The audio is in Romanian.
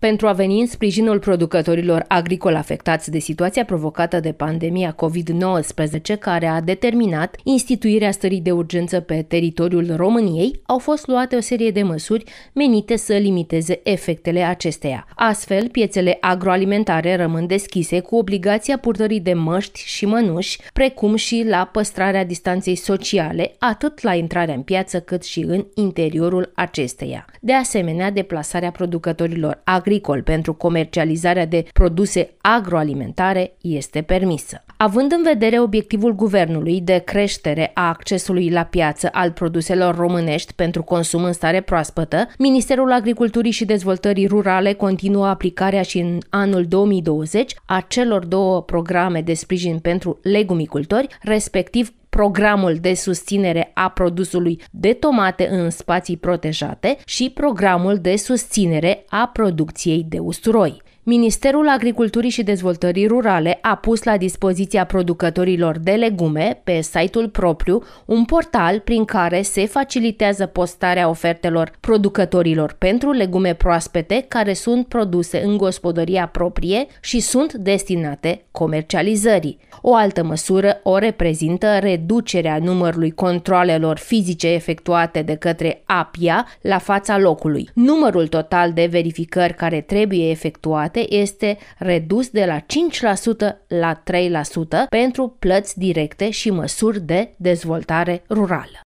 Pentru a veni în sprijinul producătorilor agricoli afectați de situația provocată de pandemia COVID-19, care a determinat instituirea stării de urgență pe teritoriul României, au fost luate o serie de măsuri menite să limiteze efectele acesteia. Astfel, piețele agroalimentare rămân deschise cu obligația purtării de măști și mănuși, precum și la păstrarea distanței sociale, atât la intrarea în piață cât și în interiorul acesteia. De asemenea, deplasarea producătorilor agricoli agricol pentru comercializarea de produse agroalimentare este permisă. Având în vedere obiectivul guvernului de creștere a accesului la piață al produselor românești pentru consum în stare proaspătă, Ministerul Agriculturii și Dezvoltării Rurale continuă aplicarea și în anul 2020 a celor două programe de sprijin pentru legumicultori, respectiv programul de susținere a produsului de tomate în spații protejate și programul de susținere a producției de usturoi. Ministerul Agriculturii și Dezvoltării Rurale a pus la dispoziția producătorilor de legume, pe site-ul propriu, un portal prin care se facilitează postarea ofertelor producătorilor pentru legume proaspete care sunt produse în gospodăria proprie și sunt destinate comercializării. O altă măsură o reprezintă reducerea numărului controlelor fizice efectuate de către APIA la fața locului. Numărul total de verificări care trebuie efectuate state este redus de la 5% la 3% pentru plăți directe și măsuri de dezvoltare rurală.